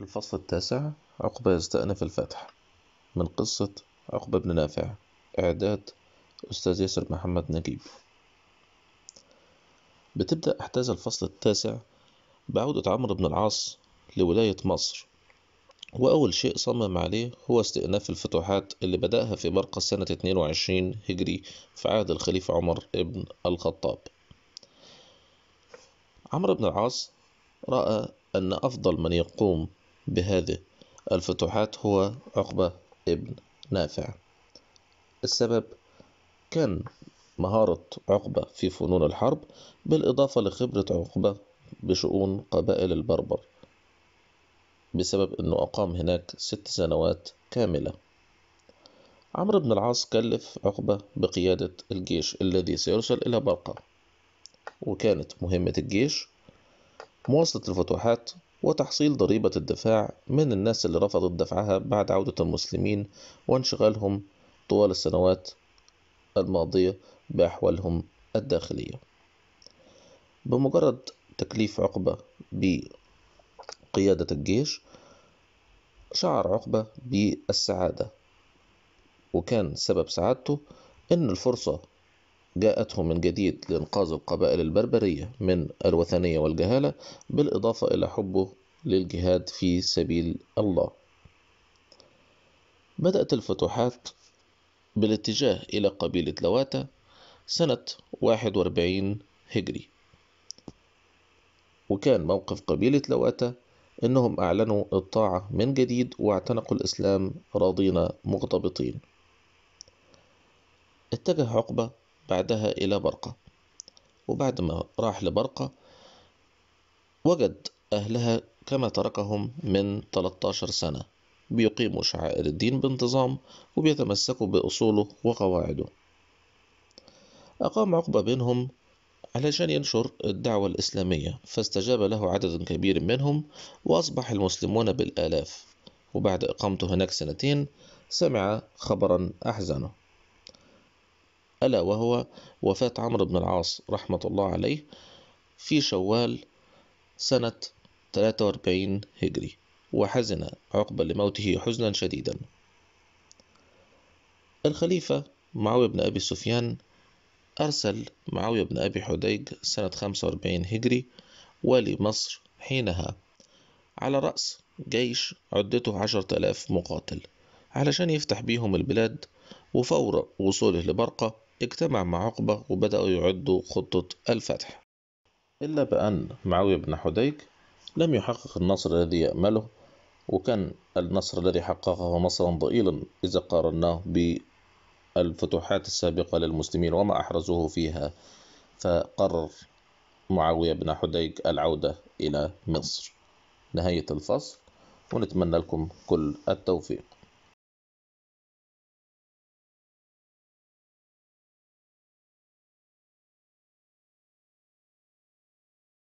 الفصل التاسع عقبة يستأنف الفتح من قصة عقبة بن نافع إعداد أستاذ ياسر محمد نجيب بتبدأ أحداث الفصل التاسع بعودة عمرو بن العاص لولاية مصر وأول شيء صمم عليه هو استئناف الفتوحات اللي بدأها في برقة سنة 22 هجري في عهد الخليفة عمر بن الخطاب عمرو بن العاص رأى أن أفضل من يقوم بهذه الفتوحات هو عقبة ابن نافع السبب كان مهارة عقبة في فنون الحرب بالإضافة لخبرة عقبة بشؤون قبائل البربر بسبب أنه أقام هناك ست سنوات كاملة عمرو بن العاص كلف عقبة بقيادة الجيش الذي سيرسل إلى برقة وكانت مهمة الجيش مواصلة الفتوحات وتحصيل ضريبة الدفاع من الناس اللي رفضت دفعها بعد عودة المسلمين وانشغالهم طوال السنوات الماضية بأحوالهم الداخلية بمجرد تكليف عقبة بقيادة الجيش شعر عقبة بالسعادة وكان سبب سعادته إن الفرصة جاءته من جديد لإنقاذ القبائل البربرية من الوثنية والجهالة بالإضافة إلى حبه للجهاد في سبيل الله بدأت الفتوحات بالاتجاه إلى قبيلة لواتا سنة 41 هجري وكان موقف قبيلة لواتا إنهم أعلنوا الطاعة من جديد واعتنقوا الإسلام راضين مغتبطين اتجه عقبة بعدها إلى برقة وبعد ما راح لبرقة وجد أهلها كما تركهم من 13 سنة بيقيموا شعائر الدين بانتظام وبيتمسكوا بأصوله وقواعده أقام عقبة بينهم علشان ينشر الدعوة الإسلامية فاستجاب له عدد كبير منهم وأصبح المسلمون بالآلاف وبعد إقامته هناك سنتين سمع خبرا أحزنه ألا وهو وفاة عمرو بن العاص رحمة الله عليه في شوال سنة 43 هجري وحزن عقبة لموته حزنا شديدا الخليفة معاوية بن أبي سفيان أرسل معاوية بن أبي حديج سنة 45 هجري والي مصر حينها على رأس جيش عدته عشرة آلاف مقاتل علشان يفتح بيهم البلاد وفور وصوله لبرقة اجتمع مع عقبة وبدأوا يعدوا خطة الفتح إلا بأن معاوية بن حديج لم يحقق النصر الذي يأمله وكان النصر الذي حققه نصرا ضئيلا إذا قارناه بالفتوحات السابقة للمسلمين وما أحرزوه فيها فقرر معاوية بن حديج العودة إلى مصر نهاية الفصل ونتمنى لكم كل التوفيق